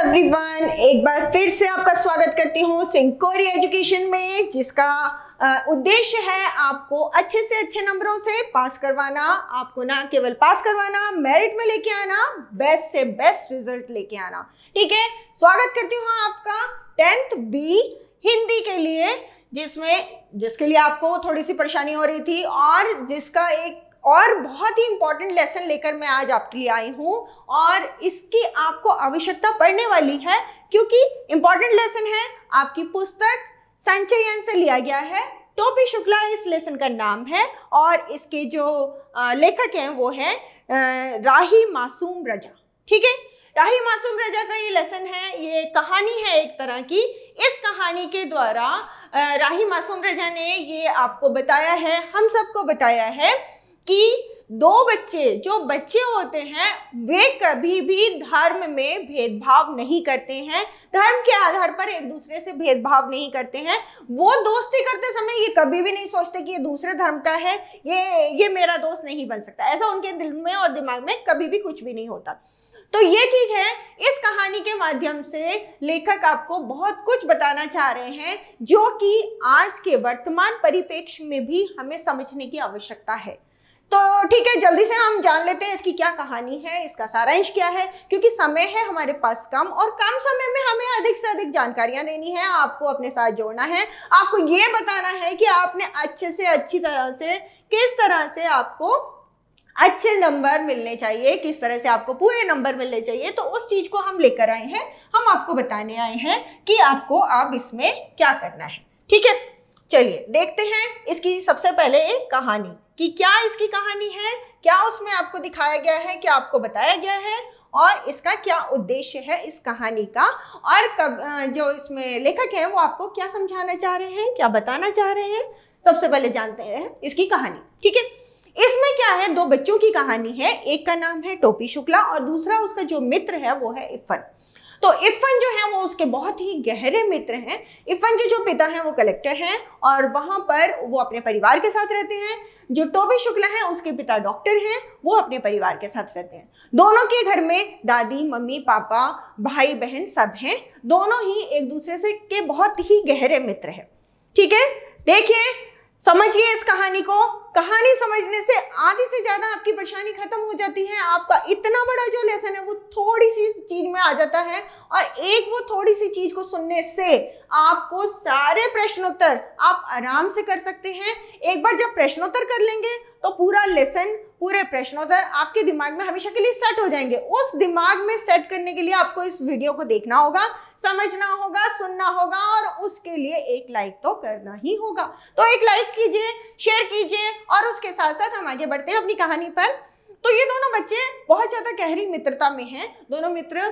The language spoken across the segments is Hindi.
एवरीवन एक बार फिर से आपका स्वागत करती हूँ सिंकोरी एजुकेशन में जिसका उद्देश्य है आपको अच्छे से अच्छे नंबरों से पास करवाना आपको ना केवल पास करवाना मेरिट में लेके आना बेस्ट से बेस्ट रिजल्ट लेके आना ठीक है स्वागत करती हूँ आपका टेंथ बी हिंदी के लिए जिसमें जिसके लिए आपको थोड़ी सी परेशानी हो रही थी और जिसका एक और बहुत ही इंपॉर्टेंट लेसन लेकर मैं आज आपके लिए आई हूँ और इसकी आपको आवश्यकता पड़ने वाली है क्योंकि इंपॉर्टेंट लेसन है आपकी पुस्तक संचयन से लिया गया है टोपी शुक्ला इस लेसन का नाम है और इसके जो लेखक हैं वो हैं राही मासूम रजा ठीक है राही मासूम रजा का ये लेसन है ये कहानी है एक तरह की इस कहानी के द्वारा राही मासूम रजा ने ये आपको बताया है हम सबको बताया है कि दो बच्चे जो बच्चे होते हैं वे कभी भी धर्म में भेदभाव नहीं करते हैं धर्म के आधार पर एक दूसरे से भेदभाव नहीं करते हैं वो दोस्ती करते समय ये कभी भी नहीं सोचते कि ये दूसरे धर्म का है ये ये मेरा दोस्त नहीं बन सकता ऐसा उनके दिल में और दिमाग में कभी भी कुछ भी नहीं होता तो ये चीज़ है इस कहानी के माध्यम से लेखक आपको बहुत कुछ बताना चाह रहे हैं जो कि आज के वर्तमान परिप्रेक्ष्य में भी हमें समझने की आवश्यकता है तो ठीक है जल्दी से हम जान लेते हैं इसकी क्या कहानी है इसका सारांश क्या है क्योंकि समय है हमारे पास कम और कम समय में हमें अधिक से अधिक जानकारियां देनी है आपको अपने साथ जोड़ना है आपको ये बताना है कि आपने अच्छे से अच्छी तरह से किस तरह से आपको अच्छे नंबर मिलने चाहिए किस तरह से आपको पूरे नंबर मिलने चाहिए तो उस चीज़ को हम लेकर आए हैं हम आपको बताने आए हैं कि आपको आप इसमें क्या करना है ठीक है चलिए देखते हैं इसकी सबसे पहले एक कहानी कि क्या इसकी कहानी है क्या उसमें आपको दिखाया गया है क्या आपको बताया गया है और इसका क्या उद्देश्य है इस कहानी का और कब जो इसमें लेखक हैं वो आपको क्या समझाना चाह रहे हैं क्या बताना चाह रहे हैं सबसे पहले जानते हैं इसकी कहानी ठीक है इसमें क्या है दो बच्चों की कहानी है एक का नाम है टोपी शुक्ला और दूसरा उसका जो मित्र है वो है इफन तो इफन जो है वो उसके बहुत ही गहरे मित्र हैं इफन के जो पिता हैं वो कलेक्टर हैं और वहाँ पर वो अपने परिवार के साथ रहते हैं जो टोबी शुक्ला है उसके पिता डॉक्टर हैं वो अपने परिवार के साथ रहते हैं दोनों के घर में दादी मम्मी पापा भाई बहन सब हैं दोनों ही एक दूसरे से के बहुत ही गहरे मित्र हैं ठीक है देखिए समझिए इस कहानी को कहानी समझने से आधी से ज़्यादा आपकी परेशानी खत्म हो जाती है आपका इतना बड़ा जो लेसन है वो थोड़ी सी चीज़ में आ जाता है और एक वो थोड़ी सी चीज़ को सुनने से आपको सारे प्रश्नोत्तर आप आराम से कर सकते हैं एक बार जब प्रश्नोत्तर कर लेंगे तो पूरा लेसन पूरे प्रश्नोत्तर आपके दिमाग में हमेशा के लिए सेट हो जाएंगे उस दिमाग में सेट करने के लिए आपको इस वीडियो को देखना होगा समझना होगा सुनना होगा और उसके लिए एक लाइक तो करना ही होगा तो एक लाइक कीजिए शेयर कीजिए और उसके साथ साथ हम आगे बढ़ते हैं अपनी कहानी पर तो ये दोनों बच्चे बहुत ज़्यादा गहरी मित्रता में हैं दोनों मित्र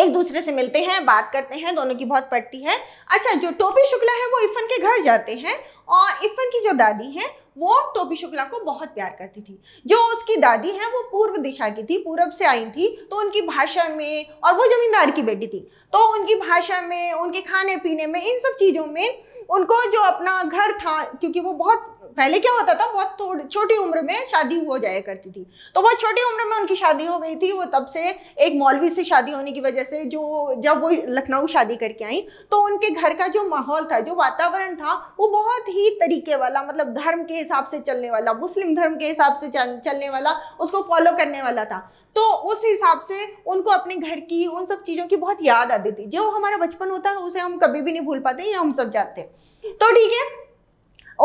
एक दूसरे से मिलते हैं बात करते हैं दोनों की बहुत पड़ती है अच्छा जो टोपी शुक्ला है वो इफ़न के घर जाते हैं और इफ़न की जो दादी है वो टोपी शुक्ला को बहुत प्यार करती थी जो उसकी दादी है वो पूर्व दिशा की थी पूरब से आई थी तो उनकी भाषा में और वो जमींदार की बेटी थी तो उनकी भाषा में उनके खाने पीने में इन सब चीज़ों में उनको जो अपना घर था क्योंकि वो बहुत पहले क्या होता था बहुत थोड़ी छोटी उम्र में शादी हो जाया करती थी तो बहुत छोटी उम्र में उनकी शादी हो गई थी वो तब से एक मौलवी से शादी होने की वजह से जो जब वो लखनऊ शादी करके आई तो उनके घर का जो माहौल था जो वातावरण था वो बहुत ही तरीके वाला मतलब धर्म के हिसाब से चलने वाला मुस्लिम धर्म के हिसाब से चलने वाला उसको फॉलो करने वाला था तो उस हिसाब से उनको अपने घर की उन सब चीज़ों की बहुत याद आती थी जो हमारा बचपन होता है उसे हम कभी भी नहीं भूल पाते ये हम सब जानते हैं तो ठीक है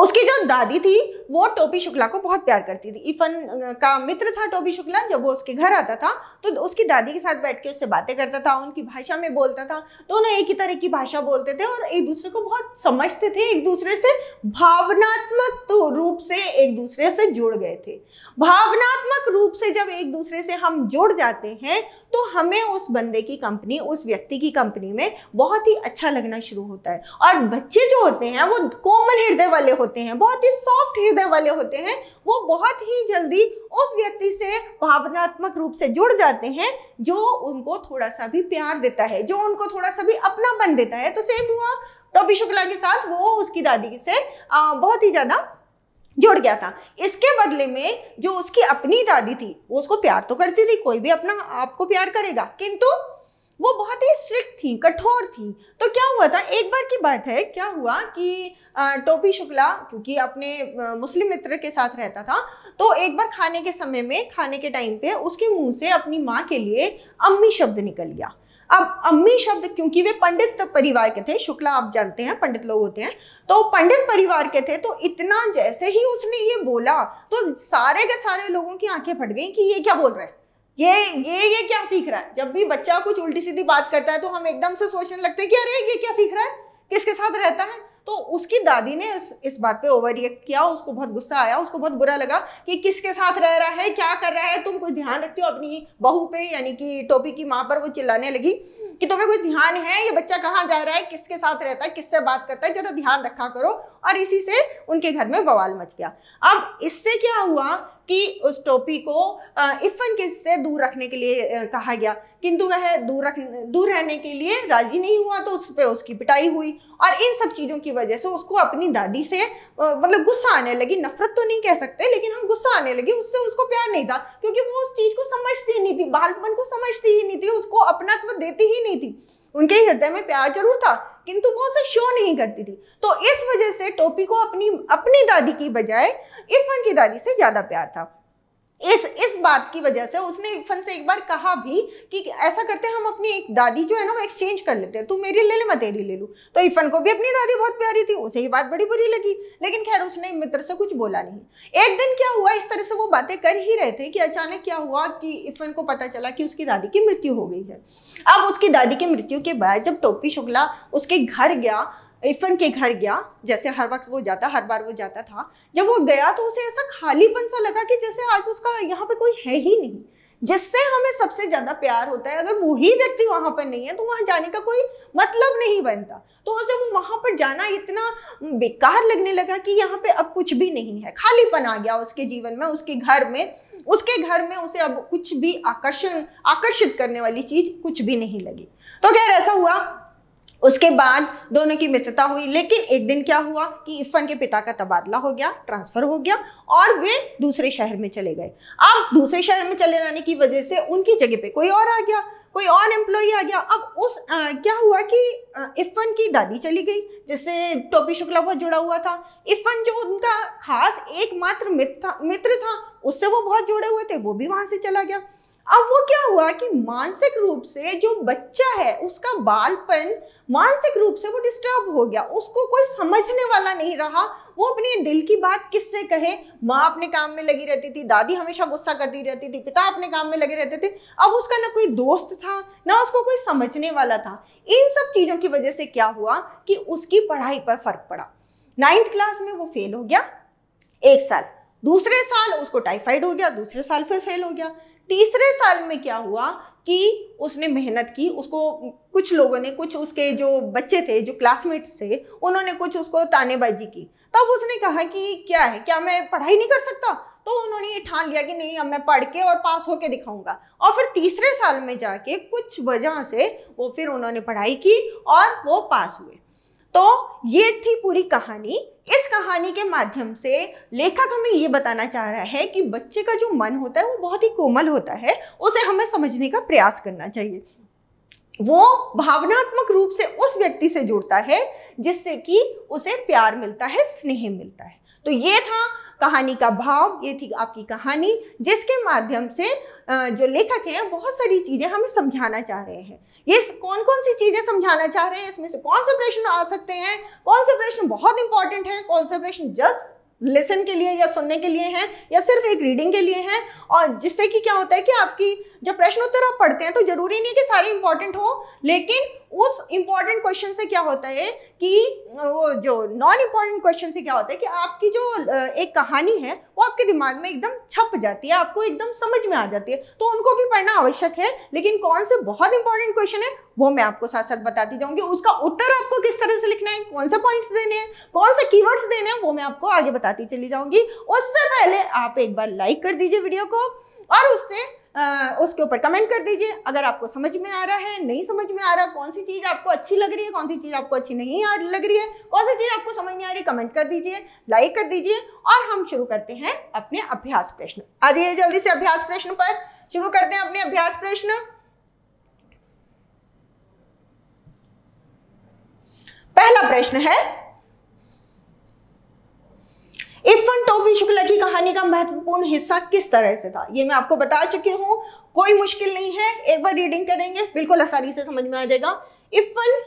उसकी जो दादी थी वो टोपी शुक्ला को बहुत प्यार करती थी इफन का मित्र था टोपी शुक्ला जब वो उसके घर आता था तो उसकी दादी के साथ बैठ के उससे बातें करता था उनकी भाषा में बोलता था दोनों एक ही तरह की भाषा बोलते थे और एक दूसरे को बहुत समझते थे एक दूसरे से भावनात्मक तो रूप से एक दूसरे से जुड़ गए थे भावनात्मक रूप से जब एक दूसरे से हम जुड़ जाते हैं तो हमें उस बंदे की कंपनी उस व्यक्ति की कंपनी में बहुत ही अच्छा लगना शुरू होता है और बच्चे जो होते हैं वो कोमल हृदय वाले होते होते हैं बहुत ही सॉफ्ट हृदय वाले होते हैं वो बहुत ही जल्दी उस व्यक्ति से भावनात्मक रूप से जुड़ जाते हैं जो उनको थोड़ा सा भी प्यार देता है जो उनको थोड़ा सा भी अपना बन देता है तो सेम हुआ रवि शुक्ला के साथ वो उसकी दादी से बहुत ही ज़्यादा जुड़ गया था इसके बदले में जो उसकी अपनी दादी थी वो उसको प्यार तो करती थी कोई भी अपना आपको प्यार करेगा किंतु वो बहुत ही स्ट्रिक्ट थी कठोर थी तो क्या हुआ था एक बार की बात है क्या हुआ कि टोपी शुक्ला क्योंकि अपने मुस्लिम मित्र के साथ रहता था तो एक बार खाने के समय में खाने के टाइम पे उसके मुंह से अपनी माँ के लिए अम्मी शब्द निकल गया अब अम्मी शब्द क्योंकि वे पंडित परिवार के थे शुक्ला आप जानते हैं पंडित लोग होते हैं तो पंडित परिवार के थे तो इतना जैसे ही उसने ये बोला तो सारे के सारे लोगों की आंखें फट गई कि ये क्या बोल रहे हैं ये ये ये क्या सीख रहा है जब भी बच्चा कुछ उल्टी सीधी बात करता है तो हम एकदम से सोचने लगते हैं कि अरे ये क्या सीख रहा है किसके साथ रहता है तो उसकी दादी ने इस इस बात पे ओवर रिएक्ट किया उसको बहुत गुस्सा आया उसको बहुत बुरा लगा कि किसके साथ रह रहा है क्या कर रहा है तुम कुछ ध्यान रखती हो अपनी बहू पे यानी कि टोपी की माँ पर वो चिल्लाने लगी कि तुम्हें कुछ ध्यान है ये बच्चा कहाँ जा रहा है किसके साथ रहता है किससे बात करता है जरा ध्यान रखा करो और इसी से उनके घर में बवाल मच गया अब इससे क्या हुआ कि उस टोपी को इफन के से दूर रखने के लिए कहा गया किंतु वह दूर रख दूर रहने के लिए राजी नहीं हुआ तो उस पर उसकी पिटाई हुई और इन सब चीज़ों की वजह से उसको अपनी दादी से मतलब गुस्सा आने लगी नफरत तो नहीं कह सकते लेकिन हम गुस्सा आने लगी उससे उसको प्यार नहीं था क्योंकि वो उस चीज़ को समझती ही नहीं थी बालपन को समझती ही नहीं थी उसको अपनात्व देती ही नहीं थी उनके हृदय में प्यार जरूर था किंतु वो उसे शो नहीं करती थी तो इस वजह से टोपी को अपनी अपनी दादी की बजाय इफन की दादी से ज़्यादा प्यार था इस इस बात की वजह से उसने इरफन से एक बार कहा भी कि ऐसा करते हैं हम अपनी एक दादी जो है ना वो एक्सचेंज कर लेते हैं तू मेरी ले ले मैं तेरी ले लूँ तो इरफन को भी अपनी दादी बहुत प्यारी थी उसे ये बात बड़ी बुरी लगी लेकिन खैर उसने मित्र से कुछ बोला नहीं एक दिन क्या हुआ इस तरह से वो बातें कर ही रहे थे कि अचानक क्या हुआ कि इरफन को पता चला कि उसकी दादी की मृत्यु हो गई है अब उसकी दादी की मृत्यु के बाद जब टोपी शुक्ला उसके घर गया इफ़न के घर गया जैसे हर वक्त वो जाता हर बार वो जाता था जब वो गया तो उसे ऐसा खालीपन सा लगा कि जैसे आज उसका यहाँ पे कोई है ही नहीं जिससे हमें सबसे ज़्यादा प्यार होता है अगर वही व्यक्ति वहां पर नहीं है तो वहां जाने का कोई मतलब नहीं बनता तो उसे वो वहां पर जाना इतना बेकार लगने लगा कि यहाँ पे अब कुछ भी नहीं है खालीपन आ गया उसके जीवन में उसके घर में उसके घर में उसे अब कुछ भी आकर्षण आकर्षित करने वाली चीज़ कुछ भी नहीं लगी तो खैर ऐसा हुआ उसके बाद दोनों की मित्रता हुई लेकिन एक दिन क्या हुआ कि इफन के पिता का तबादला हो गया ट्रांसफ़र हो गया और वे दूसरे शहर में चले गए अब दूसरे शहर में चले जाने की वजह से उनकी जगह पे कोई और आ गया कोई और एम्प्लॉय आ गया अब उस आ, क्या हुआ कि इफ़न की दादी चली गई जिससे टोपी शुक्ला बहुत जुड़ा हुआ था इफ़न जो उनका खास एकमात्र मित्र मित्र था उससे वो बहुत जुड़े हुए थे वो भी वहाँ से चला गया अब वो क्या हुआ कि मानसिक रूप से जो बच्चा है उसका बालपन मानसिक रूप से वो डिस्टर्ब हो गया उसको कोई समझने वाला नहीं रहा वो अपने दिल की बात किससे कहे माँ अपने काम में लगी रहती थी दादी हमेशा गुस्सा करती रहती थी पिता अपने काम में लगे रहते थे अब उसका ना कोई दोस्त था ना उसको कोई समझने वाला था इन सब चीज़ों की वजह से क्या हुआ कि उसकी पढ़ाई पर फर्क पड़ा नाइन्थ क्लास में वो फेल हो गया एक साल दूसरे साल उसको टाइफाइड हो गया दूसरे साल फिर फेल हो गया तीसरे साल में क्या हुआ कि उसने मेहनत की उसको कुछ लोगों ने कुछ उसके जो बच्चे थे जो क्लासमेट्स थे उन्होंने कुछ उसको तानेबाजी की तब उसने कहा कि क्या है क्या मैं पढ़ाई नहीं कर सकता तो उन्होंने ये ठान लिया कि नहीं अब मैं पढ़ के और पास होके दिखाऊंगा और फिर तीसरे साल में जाके कुछ वजह से वो फिर उन्होंने पढ़ाई की और वो पास हुए तो ये थी पूरी कहानी इस कहानी के माध्यम से लेखक हमें ये बताना चाह रहा है कि बच्चे का जो मन होता है वो बहुत ही कोमल होता है उसे हमें समझने का प्रयास करना चाहिए वो भावनात्मक रूप से उस व्यक्ति से जुड़ता है जिससे कि उसे प्यार मिलता है स्नेह मिलता है तो ये था कहानी का भाव ये थी आपकी कहानी जिसके माध्यम से जो लेखक हैं बहुत सारी चीज़ें हमें समझाना चाह रहे हैं ये कौन कौन सी चीज़ें समझाना चाह रहे हैं इसमें से कौन से प्रश्न आ सकते हैं कौन से प्रश्न बहुत इंपॉर्टेंट हैं कौन से प्रश्न जस्ट लेसन के लिए या सुनने के लिए हैं या सिर्फ एक रीडिंग के लिए हैं और जिससे कि क्या होता है कि आपकी जब प्रश्न उत्तर आप पढ़ते हैं तो जरूरी नहीं है कि सारे इंपॉर्टेंट हो लेकिन उस इंपॉर्टेंट क्वेश्चन से क्या होता है कि वो जो नॉन इंपॉर्टेंट क्वेश्चन से क्या होता है कि आपकी जो एक कहानी है वो आपके दिमाग में एकदम छप जाती है आपको एकदम समझ में आ जाती है तो उनको भी पढ़ना आवश्यक है लेकिन कौन से बहुत इंपॉर्टेंट क्वेश्चन है वो मैं आपको साथ साथ बताती जाऊंगी उसका उत्तर आपको किस तरह से लिखना है कौन से पॉइंट्स देने हैं कौन से कीवर्ड्स देने हैं वो मैं आपको आगे बताती चली जाऊंगी उससे पहले आप एक बार लाइक कर दीजिए वीडियो को और उससे आ, उसके ऊपर कमेंट कर दीजिए अगर आपको समझ में आ रहा है नहीं समझ में आ रहा कौन सी चीज़ आपको अच्छी लग रही है कौन सी चीज़ आपको अच्छी नहीं आ लग रही है कौन सी चीज़ आपको समझ नहीं आ रही कमेंट कर दीजिए लाइक कर दीजिए और हम शुरू करते हैं अपने अभ्यास प्रश्न आ जाइए जल्दी से अभ्यास प्रश्न पर शुरू करते हैं अपने अभ्यास प्रश्न पहला प्रश्न है इरफान टोपी शुक्ला की कहानी का महत्वपूर्ण हिस्सा किस तरह से था ये मैं आपको बता चुकी हूँ कोई मुश्किल नहीं है एक बार रीडिंग करेंगे बिल्कुल आसानी से समझ में आ जाएगा इफन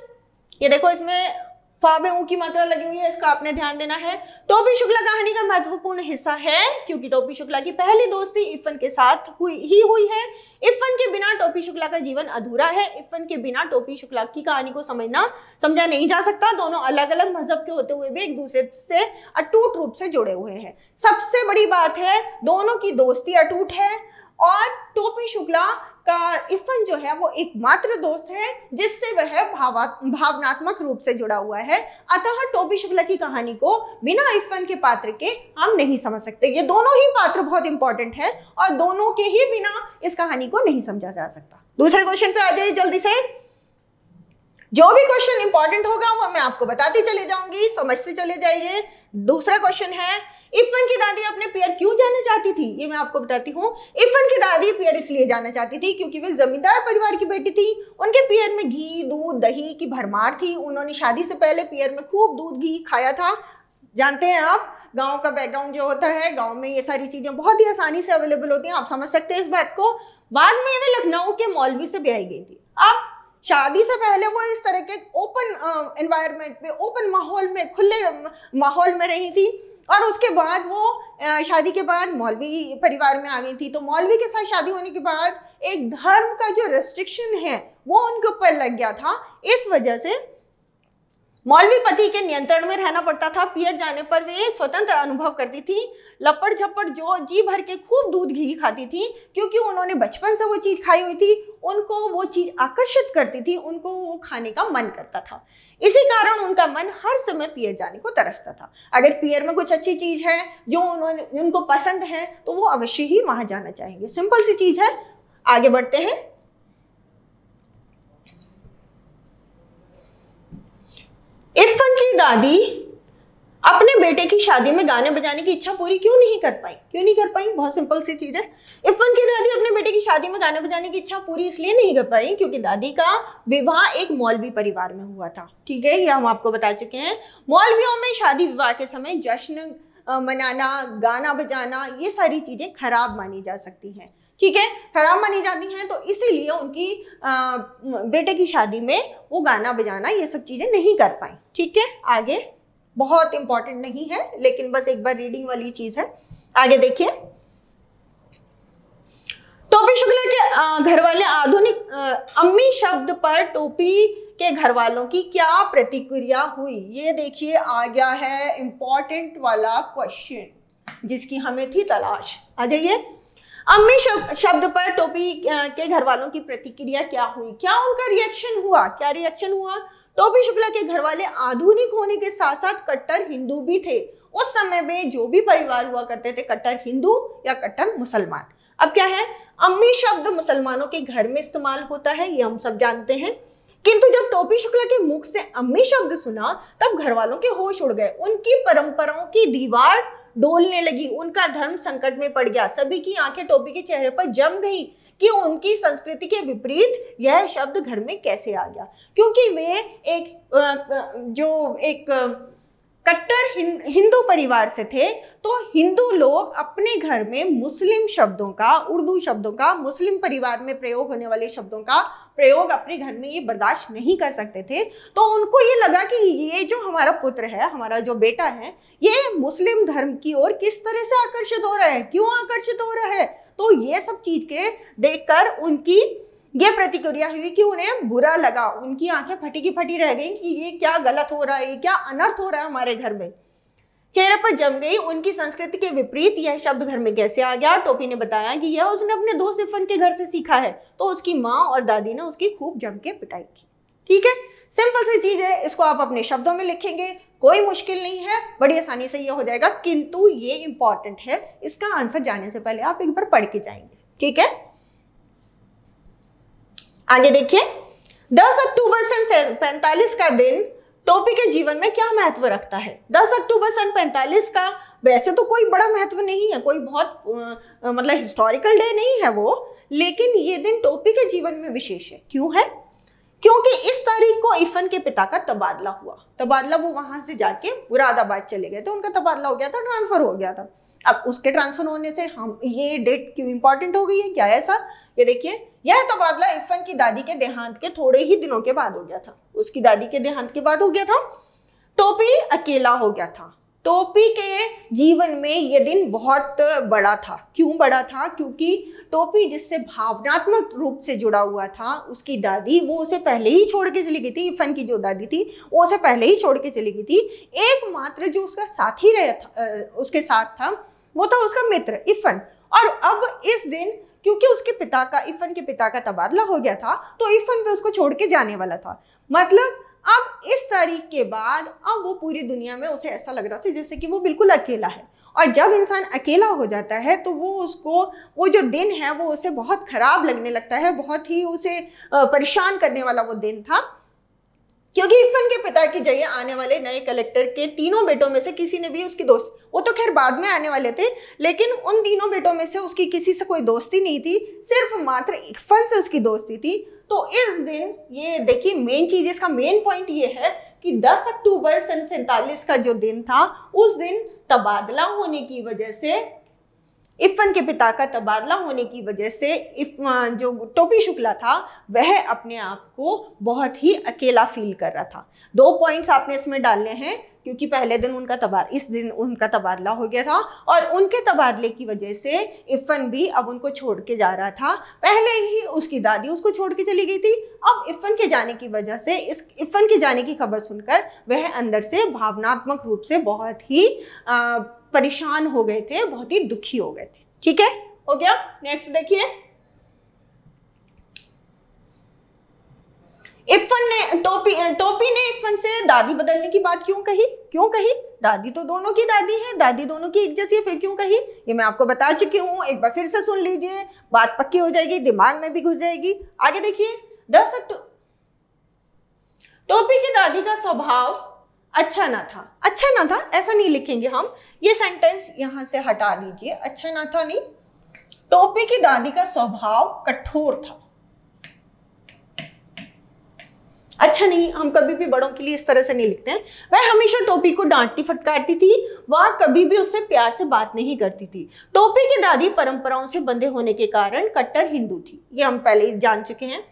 ये देखो इसमें फावे ऊ की मात्रा लगी हुई है इसका आपने ध्यान देना है टोपी शुक्ला कहानी का महत्वपूर्ण हिस्सा है क्योंकि टोपी शुक्ला की पहली दोस्ती इफन के साथ हुई ही हुई है इफन के बिना टोपी शुक्ला का जीवन अधूरा है इफन के बिना टोपी शुक्ला की कहानी को समझना समझा नहीं जा सकता दोनों अलग अलग मजहब के होते हुए भी एक दूसरे से अटूट रूप से जुड़े हुए हैं सबसे बड़ी बात है दोनों की दोस्ती अटूट है और टोपी शुक्ला आपका इफन जो है वो एकमात्र दोस्त है जिससे वह भावनात्मक रूप से जुड़ा हुआ है अतः टोपी शुक्ला की कहानी को बिना इफन के पात्र के हम नहीं समझ सकते ये दोनों ही पात्र बहुत इंपॉर्टेंट है और दोनों के ही बिना इस कहानी को नहीं समझा जा सकता दूसरे क्वेश्चन पे आ जाइए जल्दी से जो भी क्वेश्चन इंपॉर्टेंट होगा वो मैं आपको बताती चले जाऊंगी समझते चले जाइए दूसरा क्वेश्चन है इफन की दादी अपने पेयर क्यों जाना चाहती थी ये मैं आपको बताती हूँ इफन की दादी पेयर इसलिए जाना चाहती थी क्योंकि वे जमींदार परिवार की बेटी थी उनके पेयर में घी दूध दही की भरमार थी उन्होंने शादी से पहले पेयर में खूब दूध घी खाया था जानते हैं आप गांव का बैकग्राउंड जो होता है गांव में ये सारी चीज़ें बहुत ही आसानी से अवेलेबल होती हैं आप समझ सकते हैं इस बात को बाद में वे लखनऊ के मौलवी से ब्याई गई थी अब शादी से पहले वो इस तरह के ओपन एनवायरनमेंट में ओपन माहौल में खुले माहौल में रही थी और उसके बाद वो शादी के बाद मौलवी परिवार में आ गई थी तो मौलवी के साथ शादी होने के बाद एक धर्म का जो रेस्ट्रिक्शन है वो उनके ऊपर लग गया था इस वजह से मौलवी पति के नियंत्रण में रहना पड़ता था पियर जाने पर वे स्वतंत्र अनुभव करती थी लपड़ झपड़ जो जी भर के खूब दूध घी खाती थी क्योंकि उन्होंने बचपन से वो चीज़ खाई हुई थी उनको वो चीज़ आकर्षित करती थी उनको वो खाने का मन करता था इसी कारण उनका मन हर समय पियर जाने को तरसता था अगर पियर में कुछ अच्छी चीज़ है जो उन्होंने उनको पसंद है तो वो अवश्य ही वहाँ जाना चाहेंगे सिंपल सी चीज़ है आगे बढ़ते हैं इरफन की दादी अपने बेटे की शादी में गाने बजाने की इच्छा पूरी क्यों नहीं कर पाई क्यों नहीं कर पाई बहुत सिंपल सी चीज़ है इफ़न की दादी अपने बेटे की शादी में गाने बजाने की इच्छा पूरी इसलिए नहीं कर पाई क्योंकि दादी का विवाह एक मौलवी परिवार में हुआ था ठीक है ये हम आपको बता चुके हैं मौलवियों में शादी विवाह के समय जश्न मनाना गाना बजाना ये सारी चीज़ें खराब मानी जा सकती हैं ठीक है हराम मानी जाती हैं तो इसीलिए उनकी आ, बेटे की शादी में वो गाना बजाना ये सब चीज़ें नहीं कर पाई ठीक है आगे बहुत इंपॉर्टेंट नहीं है लेकिन बस एक बार रीडिंग वाली चीज़ है आगे देखिए टोपी शुक्ला के घर वाले आधुनिक अम्मी शब्द पर टोपी के घर वालों की क्या प्रतिक्रिया हुई ये देखिए आ गया है इम्पोर्टेंट वाला क्वेश्चन जिसकी हमें थी तलाश आ जाइए अम्मी शब्द शब्द पर टोपी के घर वालों की प्रतिक्रिया क्या हुई क्या उनका रिएक्शन हुआ क्या रिएक्शन हुआ टोपी शुक्ला के घर वाले आधुनिक होने के साथ साथ कट्टर हिंदू भी थे उस समय में जो भी परिवार हुआ करते थे कट्टर हिंदू या कट्टर मुसलमान अब क्या है अम्मी शब्द मुसलमानों के घर में इस्तेमाल होता है ये हम सब जानते हैं किंतु जब टोपी शुक्ला के मुख से अम्मी शब्द सुना तब घर वालों के होश उड़ गए उनकी परंपराओं की दीवार डोलने लगी उनका धर्म संकट में पड़ गया सभी की आंखें टोपी के चेहरे पर जम गई कि उनकी संस्कृति के विपरीत यह शब्द घर में कैसे आ गया क्योंकि वे एक जो एक कट्टर हिंदू परिवार से थे तो हिंदू लोग अपने घर में मुस्लिम शब्दों का उर्दू शब्दों का मुस्लिम परिवार में प्रयोग होने वाले शब्दों का प्रयोग अपने घर में ये बर्दाश्त नहीं कर सकते थे तो उनको ये लगा कि ये जो हमारा पुत्र है हमारा जो बेटा है ये मुस्लिम धर्म की ओर किस तरह से आकर्षित हो रहा है क्यों आकर्षित हो रहा है तो ये सब चीज़ के देखकर उनकी ये प्रतिक्रिया हुई कि उन्हें बुरा लगा उनकी आंखें फटी की फटी रह गई कि ये क्या गलत हो रहा है ये क्या अनर्थ हो रहा है हमारे घर में चेहरे पर जम गई उनकी संस्कृति के विपरीत यह शब्द घर में कैसे आ गया टोपी ने बताया कि यह उसने अपने दो सिफन के घर से सीखा है तो उसकी माँ और दादी ने उसकी खूब जम के पिटाई की ठीक है सिंपल सी चीज़ है इसको आप अपने शब्दों में लिखेंगे कोई मुश्किल नहीं है बड़ी आसानी से यह हो जाएगा किंतु ये इंपॉर्टेंट है इसका आंसर जाने से पहले आप एक बार पढ़ के जाएंगे ठीक है आगे देखिए 10 अक्टूबर सन पैंतालीस का दिन टोपी के जीवन में क्या महत्व रखता है 10 अक्टूबर सन 45 का वैसे तो कोई बड़ा महत्व नहीं है कोई बहुत आ, मतलब हिस्टोरिकल डे नहीं है वो लेकिन ये दिन टोपी के जीवन में विशेष है क्यों है क्योंकि इस तारीख को इफन के पिता का तबादला हुआ तबादला वो वहां से जाके मुरादाबाद चले गए थे तो उनका तबादला हो गया था ट्रांसफर हो गया था अब उसके ट्रांसफर होने से हम ये डेट क्यों इंपॉर्टेंट हो गई है क्या ऐसा ये देखिए यह तबादला इफन की दादी के देहांत के थोड़े ही दिनों के बाद हो गया था उसकी दादी के देहांत के बाद हो गया था टोपी तो अकेला हो गया था तो टोपी के जीवन में यह दिन बहुत बड़ा था क्यों बड़ा था क्योंकि टोपी जिससे भावनात्मक रूप से जुड़ा हुआ था उसकी दादी वो उसे पहले ही छोड़ के चली गई थी इफन की जो दादी थी वो उसे पहले ही छोड़ के चली गई थी एकमात्र जो उसका साथी रहा था उसके साथ था वो था उसका मित्र इफन और अब इस दिन क्योंकि उसके पिता का इफन के पिता का तबादला हो गया था तो इफन भी उसको छोड़ के जाने वाला था मतलब अब इस तारीख के बाद अब वो पूरी दुनिया में उसे ऐसा लग रहा था जैसे कि वो बिल्कुल अकेला है और जब इंसान अकेला हो जाता है तो वो उसको वो जो दिन है वो उसे बहुत ख़राब लगने लगता है बहुत ही उसे परेशान करने वाला वो दिन था क्योंकि इफन के पिता की जगह आने वाले नए कलेक्टर के तीनों बेटों में से किसी ने भी उसकी दोस्त वो तो खैर बाद में आने वाले थे लेकिन उन तीनों बेटों में से उसकी किसी से कोई दोस्ती नहीं थी सिर्फ मात्र इफन से उसकी दोस्ती थी तो इस दिन ये देखिए मेन चीज़ इसका मेन पॉइंट ये है कि 10 अक्टूबर सन सैतालीस का जो दिन था उस दिन तबादला होने की वजह से इफन के पिता का तबादला होने की वजह से जो टोपी शुक्ला था वह अपने आप को बहुत ही अकेला फील कर रहा था दो पॉइंट्स आपने इसमें डालने हैं क्योंकि पहले दिन उनका तबाद इस दिन उनका तबादला हो गया था और उनके तबादले की वजह से इफ़न भी अब उनको छोड़ के जा रहा था पहले ही उसकी दादी उसको छोड़ के चली गई थी अब इफ़न के जाने की वजह से इस इफ़न के जाने की खबर सुनकर वह अंदर से भावनात्मक रूप से बहुत ही आ, परेशान हो गए थे बहुत ही दुखी हो गए थे ठीक है हो गया नेक्स्ट देखिए इफन ने टोपी टोपी ने इफन से दादी बदलने की बात क्यों कही क्यों कही दादी तो दोनों की दादी है दादी दोनों की एक जैसी है फिर क्यों कही ये मैं आपको बता चुकी हूँ एक बार फिर से सुन लीजिए बात पक्की हो जाएगी दिमाग में भी घुस जाएगी आगे देखिए दस टोपी की दादी का स्वभाव अच्छा ना था अच्छा ना था ऐसा नहीं लिखेंगे हम ये सेंटेंस यहाँ से हटा दीजिए अच्छा ना था नहीं टोपी की दादी का स्वभाव कठोर था अच्छा नहीं हम कभी भी बड़ों के लिए इस तरह से नहीं लिखते हैं वह हमेशा टोपी को डांटती फटकारती थी वह कभी भी उससे प्यार से बात नहीं करती थी टोपी की दादी परंपराओं से बंधे होने के कारण कट्टर हिंदू थी ये हम पहले जान चुके हैं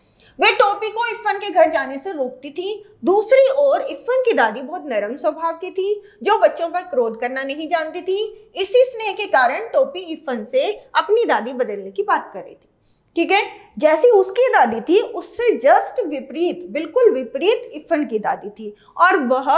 वे टोपी को इफन के घर जाने से रोकती थी दूसरी ओर इफन की दादी बहुत नरम स्वभाव की थी जो बच्चों पर क्रोध करना नहीं जानती थी इसी स्नेह के कारण टोपी इफन से अपनी दादी बदलने की बात कर रही थी ठीक है जैसी उसकी दादी थी उससे जस्ट विपरीत बिल्कुल विपरीत इफन की दादी थी और वह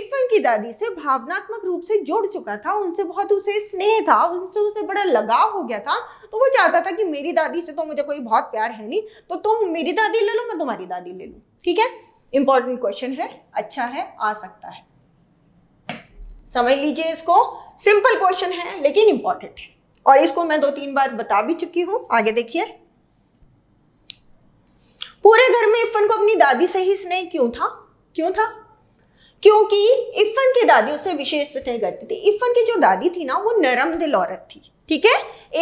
इफन की दादी से भावनात्मक रूप से जुड़ चुका था उनसे बहुत उसे स्नेह था उनसे उसे बड़ा लगाव हो गया था तो वो चाहता था कि मेरी दादी से तो मुझे कोई बहुत प्यार है नहीं तो तुम मेरी दादी ले लो मैं तुम्हारी दादी ले लूँ ठीक है इंपॉर्टेंट क्वेश्चन है अच्छा है आ सकता है समझ लीजिए इसको सिंपल क्वेश्चन है लेकिन इंपॉर्टेंट है और इसको मैं दो तीन बार बता भी चुकी हूँ आगे देखिए पूरे घर में इफन को अपनी दादी से ही स्नेह क्यों था क्यों था क्योंकि इफन की दादी उसे विशेष स्नेह करती थी इफन की जो दादी थी ना वो नरम दिल औरत थी ठीक है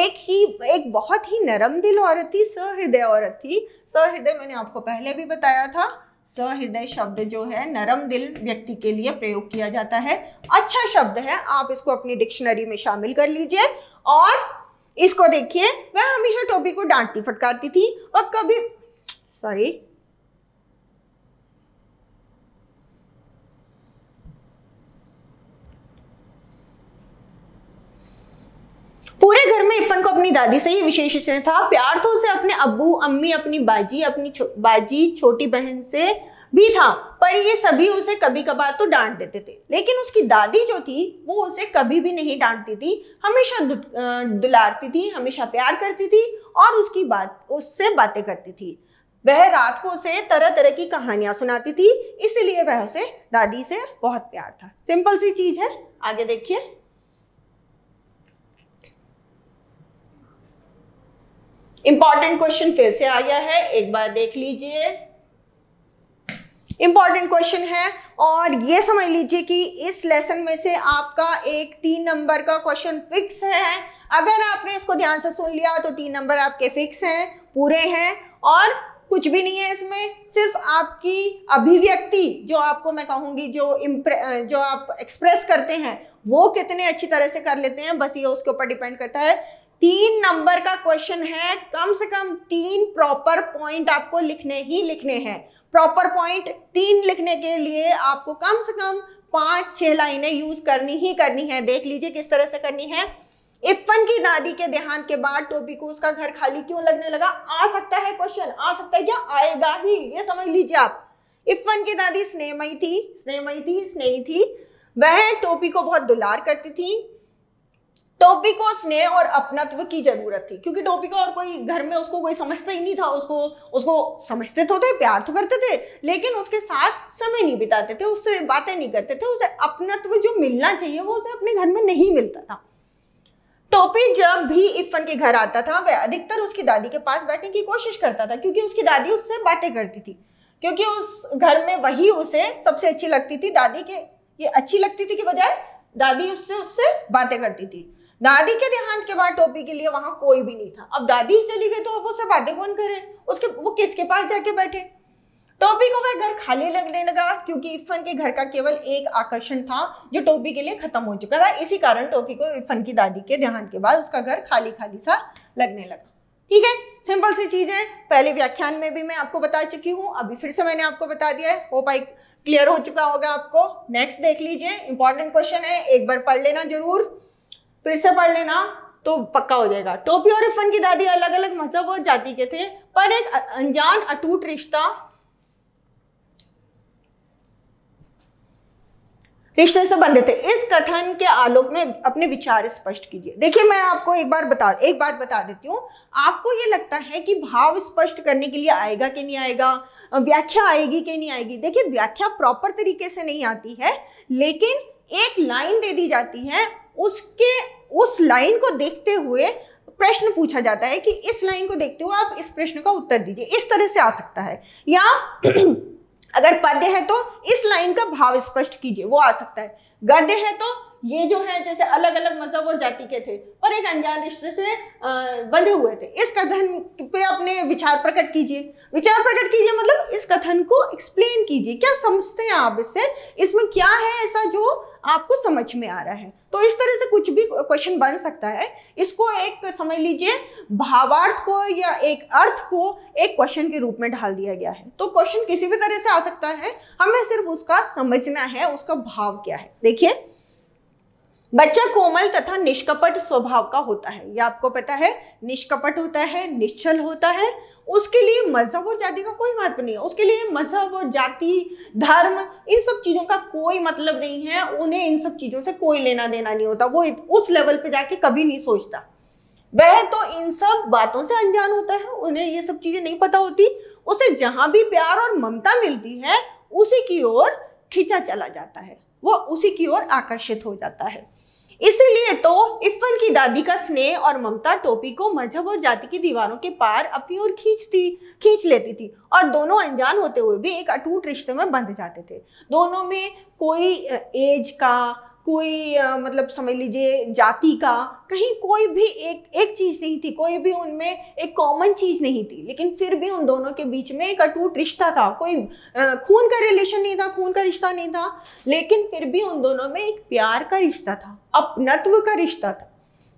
एक ही एक बहुत ही नरम दिल औरत थी सहृदय औरत थी सहृदय मैंने आपको पहले भी बताया था सहृदय शब्द जो है नरम दिल व्यक्ति के लिए प्रयोग किया जाता है अच्छा शब्द है आप इसको अपनी डिक्शनरी में शामिल कर लीजिए और इसको देखिए वह हमेशा टोपी को डांटती फटकारती थी और कभी sorry पूरे घर में इफन को अपनी दादी से ही विशेष स्नेह था प्यार तो उसे अपने अबू अम्मी अपनी बाजी अपनी छो, बाजी छोटी बहन से भी था पर ये सभी उसे कभी कभार तो डांट देते थे लेकिन उसकी दादी जो थी वो उसे कभी भी नहीं डांटती थी हमेशा दुलारती थी हमेशा प्यार करती थी और उसकी बात उससे बातें करती थी वह रात को उसे तरह तरह की कहानियां सुनाती थी इसलिए वह उसे दादी से बहुत प्यार था सिंपल सी चीज है आगे देखिए इंपॉर्टेंट क्वेश्चन फिर से आया है एक बार देख लीजिए इंपॉर्टेंट क्वेश्चन है और ये समझ लीजिए कि इस लेसन में से आपका एक तीन नंबर का क्वेश्चन फिक्स है अगर आपने इसको ध्यान से सुन लिया तो तीन नंबर आपके फिक्स हैं पूरे हैं और कुछ भी नहीं है इसमें सिर्फ आपकी अभिव्यक्ति जो आपको मैं कहूँगी जो जो आप एक्सप्रेस करते हैं वो कितने अच्छी तरह से कर लेते हैं बस ये उसके ऊपर डिपेंड करता है तीन नंबर का क्वेश्चन है कम से कम तीन प्रॉपर पॉइंट आपको लिखने ही लिखने हैं प्रॉपर पॉइंट तीन लिखने के लिए आपको कम से कम पांच छह लाइनें यूज़ करनी ही करनी है देख लीजिए किस तरह से करनी है इफन की दादी के देहांत के बाद टोपी को उसका घर खाली क्यों लगने लगा आ सकता है क्वेश्चन आ सकता है क्या आएगा ही ये समझ लीजिए आप इफन की दादी स्नेहमयी थी स्नेहमयी थी स्नेही थी वह टोपी को बहुत दुलार करती थी टोपी को स्नेह और अपनत्व की जरूरत थी क्योंकि टोपी को और कोई घर में उसको कोई समझता ही नहीं था उसको उसको समझते तो थे प्यार तो करते थे लेकिन उसके साथ समय नहीं बिताते थे उससे बातें नहीं करते थे उसे अपनत्व जो मिलना चाहिए वो उसे अपने घर में नहीं मिलता था टोपी तो जब भी इफन के घर आता था वह अधिकतर उसकी दादी के पास बैठने की कोशिश करता था क्योंकि उसकी दादी उससे बातें करती थी क्योंकि उस घर में वही उसे सबसे अच्छी लगती थी दादी के ये अच्छी लगती थी कि बजाय दादी उससे उससे बातें करती थी दादी के देहांत के बाद टोपी के लिए वहां कोई भी नहीं था अब दादी चली गई तो अब उससे बातें कौन करे उसके वो किसके पास जाके बैठे टोपी को वह घर खाली लगने लगा क्योंकि इफन के घर का केवल एक आकर्षण था जो टोपी के लिए खत्म हो चुका था इसी कारण टोपी को इफन की दादी के ध्यान के बाद उसका घर खाली खाली सा लगने लगा ठीक है सिंपल सी चीज़ है पहले व्याख्यान में भी मैं आपको बता चुकी हूँ अभी फिर से मैंने आपको बता दिया है होप आई क्लियर हो चुका होगा आपको नेक्स्ट देख लीजिए इंपॉर्टेंट क्वेश्चन है एक बार पढ़ लेना जरूर फिर से पढ़ लेना तो पक्का हो जाएगा टोपी और इफन की दादी अलग अलग मजहब और जाति के थे पर एक अनजान अटूट रिश्ता रिश्ते संबंधित है इस कथन के आलोक में अपने विचार स्पष्ट कीजिए देखिए मैं आपको एक बार बता एक बात बता देती हूँ आपको ये लगता है कि भाव स्पष्ट करने के लिए आएगा कि नहीं आएगा व्याख्या आएगी कि नहीं आएगी देखिए व्याख्या प्रॉपर तरीके से नहीं आती है लेकिन एक लाइन दे दी जाती है उसके उस लाइन को देखते हुए प्रश्न पूछा जाता है कि इस लाइन को देखते हुए आप इस प्रश्न का उत्तर दीजिए इस तरह से आ सकता है या अगर पद्य है तो इस लाइन का भाव स्पष्ट कीजिए वो आ सकता है गद्य है तो ये जो है जैसे अलग अलग मजहब और जाति के थे पर एक अनजान रिश्ते से बंधे हुए थे इस कथन पे अपने विचार प्रकट कीजिए विचार प्रकट कीजिए मतलब इस कथन को एक्सप्लेन कीजिए क्या समझते हैं आप इससे इसमें क्या है ऐसा जो आपको समझ में आ रहा है तो इस तरह से कुछ भी क्वेश्चन बन सकता है इसको एक समझ लीजिए भावार्थ को या एक अर्थ को एक क्वेश्चन के रूप में ढाल दिया गया है तो क्वेश्चन किसी भी तरह से आ सकता है हमें सिर्फ उसका समझना है उसका भाव क्या है देखिए बच्चा कोमल तथा निष्कपट स्वभाव का होता है यह आपको पता है निष्कपट होता है निश्चल होता है उसके लिए मजहब और जाति का कोई महत्व नहीं है उसके लिए मजहब और जाति धर्म इन सब चीज़ों का कोई मतलब नहीं है उन्हें इन सब चीज़ों से कोई लेना देना नहीं होता वो उस लेवल पे जाके कभी नहीं सोचता वह तो इन सब बातों से अनजान होता है उन्हें ये सब चीज़ें नहीं पता होती उसे जहां भी प्यार और ममता मिलती है उसी की ओर खींचा चला जाता है वो उसी की ओर आकर्षित हो जाता है इसीलिए तो इफ्फन की दादी का स्नेह और ममता टोपी को मजहब और जाति की दीवारों के पार अपनी ओर खींचती खींच लेती थी और दोनों अनजान होते हुए भी एक अटूट रिश्ते में बंध जाते थे दोनों में कोई एज का कोई आ, मतलब समझ लीजिए जाति का कहीं कोई भी एक एक चीज़ नहीं थी कोई भी उनमें एक कॉमन चीज़ नहीं थी लेकिन फिर भी उन दोनों के बीच में एक अटूट रिश्ता था कोई खून का रिलेशन नहीं था खून का रिश्ता नहीं था लेकिन फिर भी उन दोनों में एक प्यार का रिश्ता था अपनत्व का रिश्ता था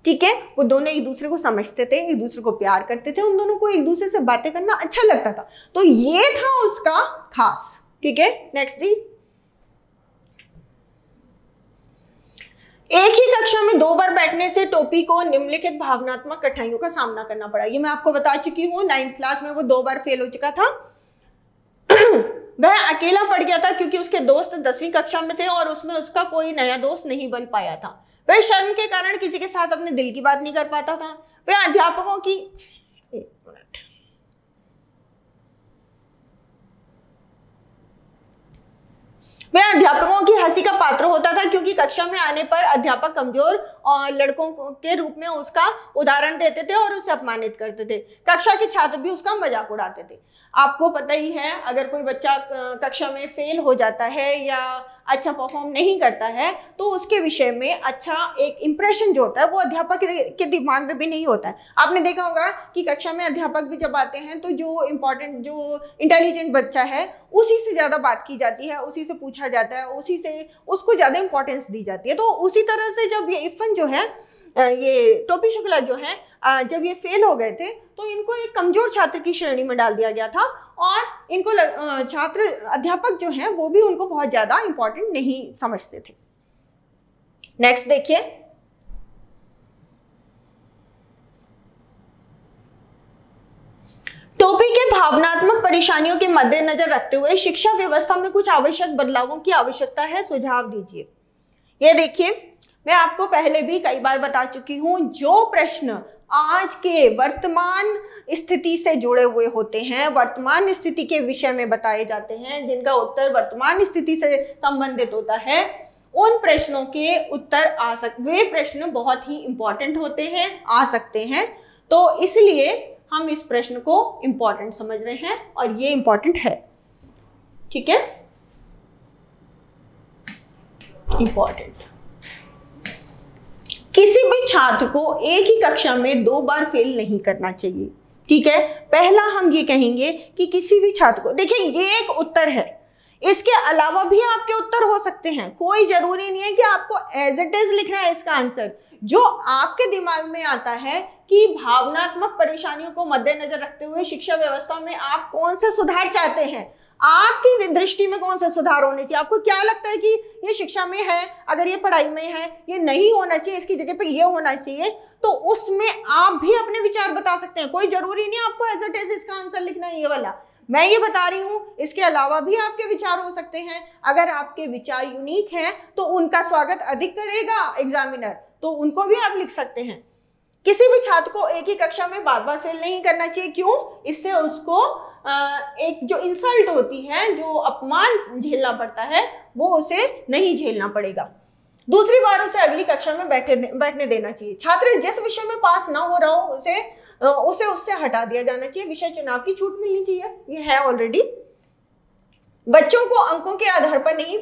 ठीक है वो दोनों एक दूसरे को समझते थे एक दूसरे को प्यार करते थे उन दोनों को एक दूसरे से बातें करना अच्छा लगता था तो ये था उसका खास ठीक है नेक्स्ट दी एक ही कक्षा में दो बार बैठने से टोपी को निम्नलिखित भावनात्मक कठिनाइयों का सामना करना पड़ा ये मैं आपको बता चुकी हूँ नाइन्थ क्लास में वो दो बार फेल हो चुका था वह अकेला पड़ गया था क्योंकि उसके दोस्त दसवीं कक्षा में थे और उसमें उसका कोई नया दोस्त नहीं बन पाया था वह शर्म के कारण किसी के साथ अपने दिल की बात नहीं कर पाता था वह अध्यापकों की वह अध्यापकों की हंसी का पात्र होता था क्योंकि कक्षा में आने पर अध्यापक कमजोर और लड़कों के रूप में उसका उदाहरण देते थे और उसे अपमानित करते थे कक्षा के छात्र भी उसका मजाक उड़ाते थे आपको पता ही है अगर कोई बच्चा कक्षा में फेल हो जाता है या अच्छा परफॉर्म नहीं करता है तो उसके विषय में अच्छा एक इम्प्रेशन जो होता है वो अध्यापक के दिमाग में भी नहीं होता है आपने देखा होगा कि कक्षा में अध्यापक भी जब आते हैं तो जो इम्पोर्टेंट जो इंटेलिजेंट बच्चा है उसी से ज़्यादा बात की जाती है उसी से पूछा जाता है उसी से उसको ज़्यादा इंपॉर्टेंस दी जाती है तो उसी तरह से जब ये इफ़न जो है ये टोपी शुक्ला जो है जब ये फेल हो गए थे तो इनको एक कमज़ोर छात्र की श्रेणी में डाल दिया गया था और इनको छात्र अध्यापक जो हैं वो भी उनको बहुत ज़्यादा इंपॉर्टेंट नहीं समझते थे नेक्स्ट देखिए टोपी के भावनात्मक परेशानियों के मद्देनजर रखते हुए शिक्षा व्यवस्था में कुछ आवश्यक बदलावों की आवश्यकता है सुझाव दीजिए ये देखिए मैं आपको पहले भी कई बार बता चुकी हूँ जो प्रश्न आज के वर्तमान स्थिति से जुड़े हुए होते हैं वर्तमान स्थिति के विषय में बताए जाते हैं जिनका उत्तर वर्तमान स्थिति से संबंधित होता है उन प्रश्नों के उत्तर आ सक वे प्रश्न बहुत ही इम्पॉर्टेंट होते हैं आ सकते हैं तो इसलिए हम इस प्रश्न को इम्पॉर्टेंट समझ रहे हैं और ये इम्पॉर्टेंट है ठीक है इम्पॉर्टेंट किसी भी छात्र को एक ही कक्षा में दो बार फेल नहीं करना चाहिए ठीक है पहला हम ये कहेंगे कि किसी भी छात्र को देखिए ये एक उत्तर है इसके अलावा भी आपके उत्तर हो सकते हैं कोई जरूरी नहीं है कि आपको एज इट इज लिखना है इसका आंसर जो आपके दिमाग में आता है कि भावनात्मक परेशानियों को मद्देनजर रखते हुए शिक्षा व्यवस्था में आप कौन से सुधार चाहते हैं आपकी दृष्टि में कौन सा सुधार होने चाहिए आपको क्या लगता है कि ये शिक्षा में है अगर ये पढ़ाई में है ये नहीं होना चाहिए इसकी जगह पे ये होना चाहिए तो उसमें आप भी अपने विचार बता सकते हैं कोई जरूरी नहीं आपको एज एट एज इसका आंसर लिखना है ये वाला मैं ये बता रही हूँ इसके अलावा भी आपके विचार हो सकते हैं अगर आपके विचार यूनिक हैं तो उनका स्वागत अधिक करेगा एग्जामिनर तो उनको भी आप लिख सकते हैं किसी भी छात्र को एक ही कक्षा में बार बार फेल नहीं करना चाहिए क्यों इससे उसको एक जो इंसल्ट होती है जो अपमान झेलना पड़ता है वो उसे नहीं झेलना पड़ेगा दूसरी बार उसे अगली कक्षा में बैठे बैठने देना चाहिए छात्र जिस विषय में पास ना हो रहा हो उसे उसे उससे हटा दिया जाना चाहिए विषय चुनाव की छूट मिलनी चाहिए ये है ऑलरेडी बच्चों को अंकों के आधार पर नहीं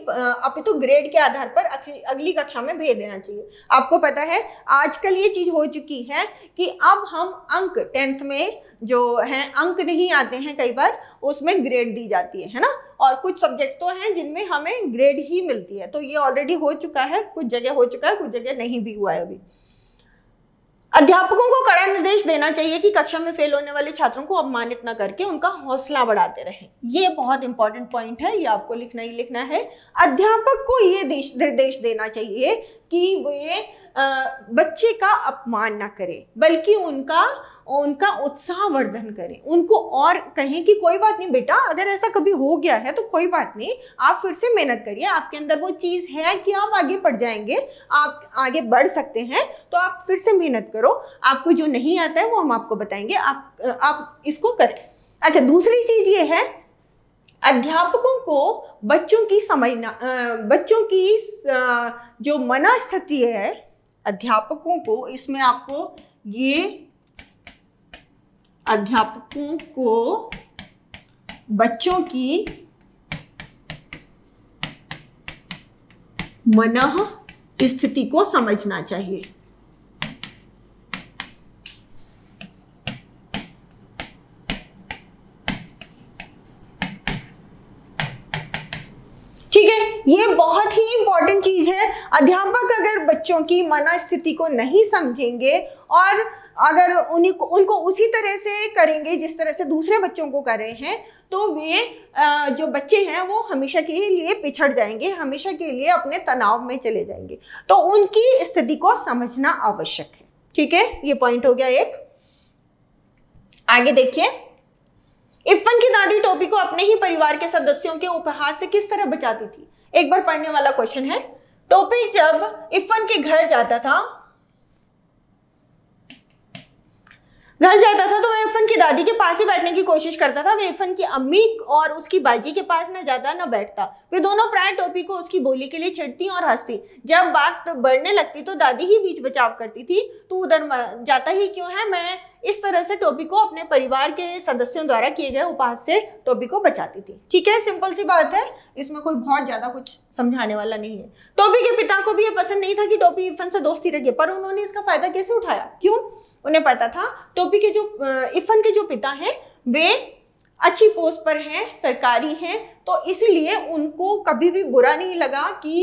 अपितु तो ग्रेड के आधार पर अगली कक्षा में भेज देना चाहिए आपको पता है आजकल ये चीज़ हो चुकी है कि अब हम अंक टेंथ में जो है अंक नहीं आते हैं कई बार उसमें ग्रेड दी जाती है है ना और कुछ सब्जेक्ट तो हैं जिनमें हमें ग्रेड ही मिलती है तो ये ऑलरेडी हो चुका है कुछ जगह हो चुका है कुछ जगह नहीं भी हुआ है अभी अध्यापकों को कड़ा निर्देश देना चाहिए कि कक्षा में फेल होने वाले छात्रों को अपमानित न करके उनका हौसला बढ़ाते रहें ये बहुत इंपॉर्टेंट पॉइंट है ये आपको लिखना ही लिखना है अध्यापक को ये निर्देश देना चाहिए कि वे बच्चे का अपमान ना करें बल्कि उनका उनका उत्साह वर्धन करें उनको और कहें कि कोई बात नहीं बेटा अगर ऐसा कभी हो गया है तो कोई बात नहीं आप फिर से मेहनत करिए आपके अंदर वो चीज़ है कि आप आगे बढ़ जाएंगे आप आगे बढ़ सकते हैं तो आप फिर से मेहनत करो आपको जो नहीं आता है वो हम आपको बताएंगे आप आप इसको करें अच्छा दूसरी चीज़ ये है अध्यापकों को बच्चों की समझना बच्चों की जो मनस्थिति है अध्यापकों को इसमें आपको ये अध्यापकों को बच्चों की मन स्थिति को समझना चाहिए ठीक है ये बहुत ही इंपॉर्टेंट चीज है अध्यापक अगर बच्चों की मन स्थिति को नहीं समझेंगे और अगर उन्हीं उनको उसी तरह से करेंगे जिस तरह से दूसरे बच्चों को कर रहे हैं तो वे जो बच्चे हैं वो हमेशा के लिए पिछड़ जाएंगे हमेशा के लिए अपने तनाव में चले जाएंगे तो उनकी स्थिति को समझना आवश्यक है ठीक है ये पॉइंट हो गया एक आगे देखिए इफन की दादी टोपी को अपने ही परिवार के सदस्यों के उपहास से किस तरह बचाती थी एक बार पढ़ने वाला क्वेश्चन है टोपी जब इफन के घर जाता था घर जाता था तो वेफन की दादी के पास ही बैठने की कोशिश करता था वेफन की अम्मी और उसकी बाजी के पास ना जाता ना बैठता वे दोनों प्राय टोपी को उसकी बोली के लिए छिड़ती और हंसती जब बात बढ़ने लगती तो दादी ही बीच बचाव करती थी तू उधर जाता ही क्यों है मैं इस तरह से टोपी को अपने परिवार के सदस्यों द्वारा किए गए उपहास से टोपी को बचाती थी ठीक है सिंपल सी बात है इसमें कोई बहुत ज्यादा कुछ समझाने वाला नहीं है टोपी के पिता को भी ये पसंद नहीं था कि टोपी इफन से दोस्ती रखे पर उन्होंने इसका फायदा कैसे उठाया क्यों उन्हें पता था टोपी के जो इफन के जो पिता हैं वे अच्छी पोस्ट पर हैं सरकारी हैं तो इसीलिए उनको कभी भी बुरा नहीं लगा कि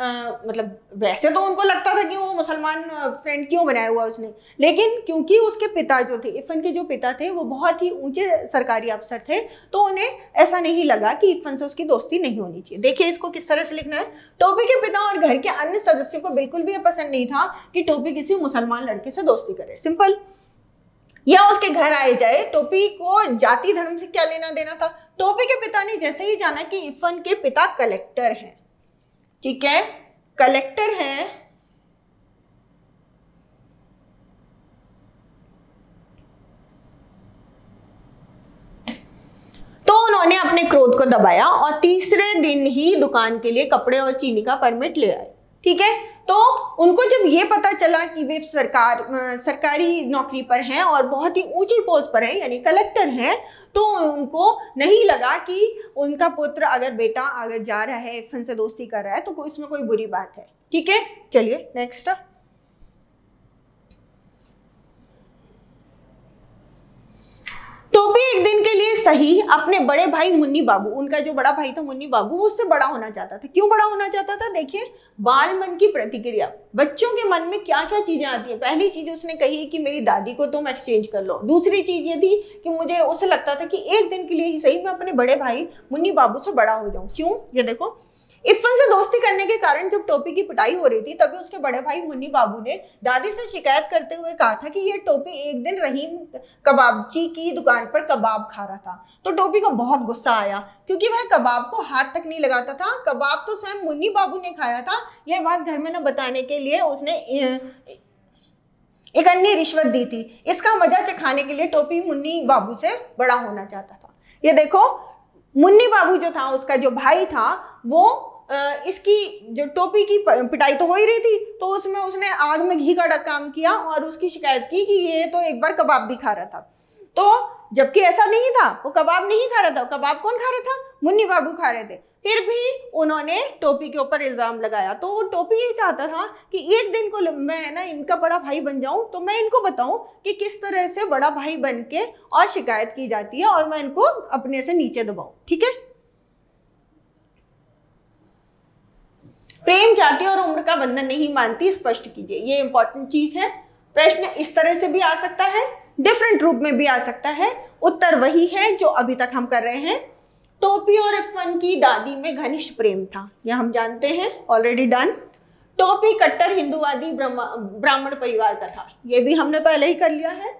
आ, मतलब वैसे तो उनको लगता था कि वो मुसलमान फ्रेंड क्यों बनाया हुआ उसने लेकिन क्योंकि उसके पिता जो थे इफ़न के जो पिता थे वो बहुत ही ऊंचे सरकारी अफसर थे तो उन्हें ऐसा नहीं लगा कि इफ़न से उसकी दोस्ती नहीं होनी चाहिए देखिए इसको किस तरह से लिखना है टोपी के पिता और घर के अन्य सदस्यों को बिल्कुल भी पसंद नहीं था कि टोपी किसी मुसलमान लड़के से दोस्ती करे सिंपल या उसके घर आए जाए टोपी को जाति धर्म से क्या लेना देना था टोपी के पिता ने जैसे ही जाना कि इफ़न के पिता कलेक्टर हैं ठीक है कलेक्टर है तो उन्होंने अपने क्रोध को दबाया और तीसरे दिन ही दुकान के लिए कपड़े और चीनी का परमिट ले आए ठीक है तो उनको जब ये पता चला कि वे सरकार सरकारी नौकरी पर हैं और बहुत ही ऊंची पोस्ट पर हैं यानी कलेक्टर हैं तो उनको नहीं लगा कि उनका पुत्र अगर बेटा अगर जा रहा है फन से दोस्ती कर रहा है तो इसमें कोई बुरी बात है ठीक है चलिए नेक्स्ट तो भी एक दिन के लिए सही अपने बड़े भाई मुन्नी बाबू उनका जो बड़ा भाई था मुन्नी बाबू वो उससे बड़ा होना चाहता था क्यों बड़ा होना चाहता था देखिए बाल मन की प्रतिक्रिया बच्चों के मन में क्या क्या चीजें आती है पहली चीज उसने कही कि मेरी दादी को तुम एक्सचेंज कर लो दूसरी चीज ये थी कि मुझे उसे लगता था कि एक दिन के लिए ही सही मैं अपने बड़े भाई मुन्नी बाबू से बड़ा हो जाऊं क्यों ये देखो इफन से दोस्ती करने के कारण जब टोपी की पिटाई हो रही थी तभी उसके बड़े भाई मुन्नी बाबू ने दादी से शिकायत करते हुए कहा था कि ये टोपी एक दिन रहीम कबाबची की दुकान पर कबाब खा रहा था तो टोपी को बहुत गुस्सा आया क्योंकि वह कबाब को हाथ तक नहीं लगाता था कबाब तो स्वयं मुन्नी बाबू ने खाया था यह बात घर में न बताने के लिए उसने एक अन्य रिश्वत दी थी इसका मजा चखाने के लिए टोपी मुन्नी बाबू से बड़ा होना चाहता था ये देखो मुन्नी बाबू जो था उसका जो भाई था वो इसकी जो टोपी की पिटाई तो हो ही रही थी तो उसमें उसने आग में घी का काम किया और उसकी शिकायत की कि ये तो एक बार कबाब भी खा रहा था तो जबकि ऐसा नहीं था वो कबाब नहीं खा रहा था कबाब कौन खा रहा था मुन्नी बाबू खा रहे थे फिर भी उन्होंने टोपी के ऊपर इल्ज़ाम लगाया तो वो टोपी ये चाहता था कि एक दिन को मैं ना इनका बड़ा भाई बन जाऊं तो मैं इनको बताऊं कि किस तरह से बड़ा भाई बन के और शिकायत की जाती है और मैं इनको अपने से नीचे दबाऊं ठीक है प्रेम जाति और उम्र का बंधन नहीं मानती स्पष्ट कीजिए ये इंपॉर्टेंट चीज है प्रश्न इस तरह से भी आ सकता है डिफरेंट रूप में भी आ सकता है उत्तर वही है जो अभी तक हम कर रहे हैं टोपी और अफन की दादी में घनिष्ठ प्रेम था यह हम जानते हैं ऑलरेडी डन टोपी कट्टर हिंदुवादी ब्राह्मण परिवार का था यह भी हमने पहले ही कर लिया है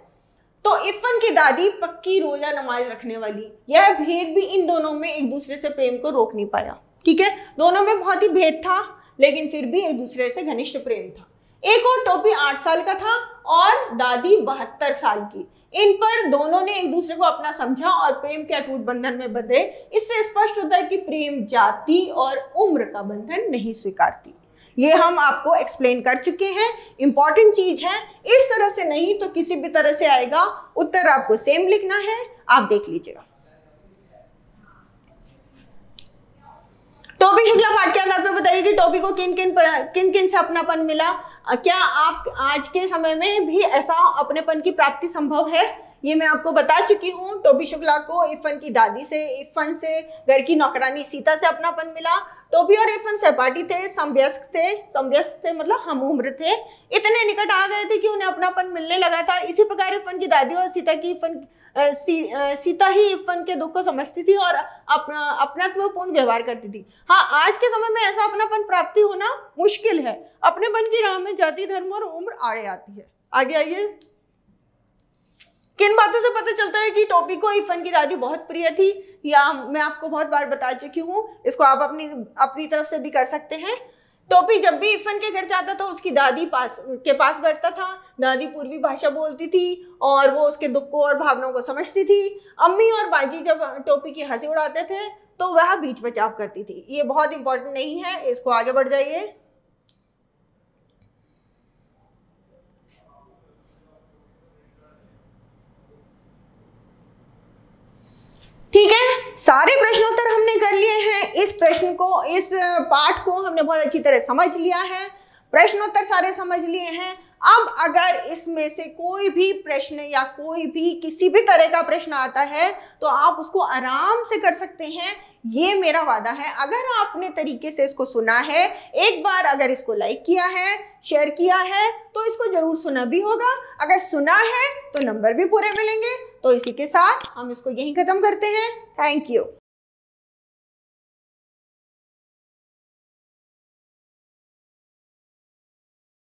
तो इफन की दादी पक्की रोजा नमाज रखने वाली यह भेद भी इन दोनों में एक दूसरे से प्रेम को रोक नहीं पाया ठीक है दोनों में बहुत ही भेद था लेकिन फिर भी एक दूसरे से घनिष्ठ प्रेम था एक और टोपी आठ साल का था और दादी बहत्तर साल की इन पर दोनों ने एक दूसरे को अपना समझा और प्रेम के अटूट बंधन में बंधे इससे स्पष्ट होता है कि प्रेम जाति और उम्र का बंधन नहीं स्वीकारती ये हम आपको एक्सप्लेन कर चुके हैं इंपॉर्टेंट चीज है इस तरह से नहीं तो किसी भी तरह से आएगा उत्तर आपको सेम लिखना है आप देख लीजिएगा टॉपिक शुक्ला पाठ के आधार पर बताइए कि टॉपिक को किन किन किन किन से अपनापन मिला क्या आप आज के समय में भी ऐसा अपनेपन की प्राप्ति संभव है ये मैं आपको बता चुकी हूँ टोबी शुक्ला को इफन की दादी से इफन से घर की नौकरानी सीता से अपनापन मिला तो भी और एफन सहपाठी थे समव्यस्क थे समव्यस्क थे मतलब हम उम्र थे इतने निकट आ गए थे कि उन्हें अपनापन मिलने लगा था इसी प्रकार इफन की दादी और सीता की इफन सी, सीता ही इफन के दुख को समझती थी और अपना अपनात्वपूर्ण व्यवहार करती थी हाँ आज के समय में ऐसा अपनापन प्राप्ति होना मुश्किल है अपनेपन की राह में जाति धर्म और उम्र आड़े आती है आगे आइए किन बातों से पता चलता है कि टोपी को इफन की दादी बहुत प्रिय थी या मैं आपको बहुत बार बता चुकी हूँ इसको आप अपनी अपनी तरफ से भी कर सकते हैं टोपी जब भी इफन के घर जाता था उसकी दादी पास के पास बैठता था दादी पूर्वी भाषा बोलती थी और वो उसके दुख को और भावनाओं को समझती थी अम्मी और बाजी जब टोपी की हंसी उड़ाते थे तो वह बीच बचाव करती थी ये बहुत इंपॉर्टेंट नहीं है इसको आगे बढ़ जाइए ठीक है सारे प्रश्नोत्तर हमने कर लिए हैं इस प्रश्न को इस पाठ को हमने बहुत अच्छी तरह समझ लिया है प्रश्नोत्तर सारे समझ लिए हैं अब अगर इसमें से कोई भी प्रश्न या कोई भी किसी भी तरह का प्रश्न आता है तो आप उसको आराम से कर सकते हैं ये मेरा वादा है अगर आपने तरीके से इसको सुना है एक बार अगर इसको लाइक किया है शेयर किया है तो इसको ज़रूर सुना भी होगा अगर सुना है तो नंबर भी पूरे मिलेंगे तो इसी के साथ हम इसको यहीं ख़त्म करते हैं थैंक यू